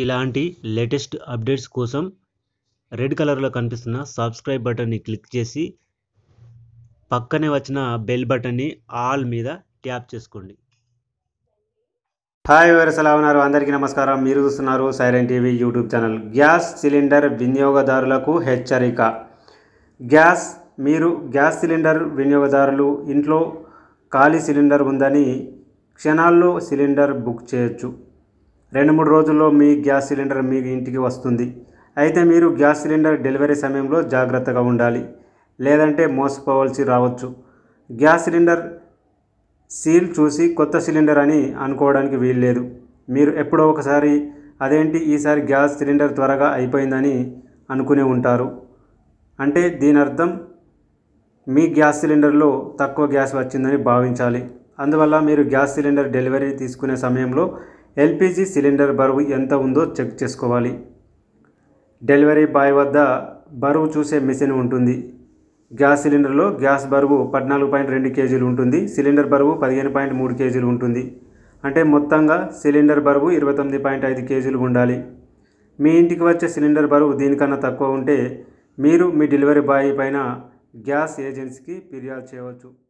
ఇలాంటి latest updates కోసం red కలర్లో కనిపిస్తున్న సబ్స్క్రైబ్ బటన్ని క్లిక్ చేసి పక్కనే వచ్చిన బెల్ బటన్ని ఆల్ మీద ట్యాప్ చేసుకోండి హాయ్ వైరస్ ఎలా ఉన్నారు అందరికీ నమస్కారం మీరు చూస్తున్నారు siren TV YouTube channel gas cylinder వినియోగదారులకు హెచ్చరిక గ్యాస్ మీరు గ్యాస్ సిలిండర్ వినియోగదారులు ఇంట్లో ఖాళీ సిలిండర్ ఉందని క్షణాల్లో సిలిండర్ బుక్ చేయొచ్చు రెండు మూడు రోజుల్లో మీ గ్యాస్ సిలిండర్ మీ ఇంటికి వస్తుంది అయితే మీరు గ్యాస్ సిలిండర్ డెలివరీ సమయంలో జాగ్రత్తగా ఉండాలి లేదంటే మోసపోవలసి రావచ్చు గ్యాస్ సిలిండర్ సీల్ చూసి కొత్త సిలిండర్ అని అనుకోవడానికి వీల్లేదు మీరు ఎప్పుడో ఒకసారి అదేంటి ఈసారి గ్యాస్ సిలిండర్ త్వరగా అయిపోయిందని అనుకునే ఉంటారు అంటే దీని అర్థం మీ గ్యాస్ సిలిండర్లో తక్కువ గ్యాస్ వచ్చిందని భావించాలి అందువల్ల మీరు గ్యాస్ సిలిండర్ డెలివరీ తీసుకునే సమయంలో ఎల్పిజి సిలిండర్ బరువు ఎంత ఉందో చెక్ చేసుకోవాలి డెలివరీ బాయ్ వద్ద బరువు చూసే మిషన్ ఉంటుంది గ్యాస్ సిలిండర్లో గ్యాస్ బరువు పద్నాలుగు పాయింట్ రెండు కేజీలు ఉంటుంది సిలిండర్ బరువు పదిహేను పాయింట్ మూడు కేజీలు ఉంటుంది అంటే మొత్తంగా సిలిండర్ బరువు ఇరవై తొమ్మిది పాయింట్ ఐదు కేజీలు ఉండాలి మీ ఇంటికి వచ్చే సిలిండర్ బరువు దీనికన్నా తక్కువ ఉంటే మీరు మీ డెలివరీ బాయ్ పైన గ్యాస్ ఏజెన్సీకి ఫిర్యాదు చేయవచ్చు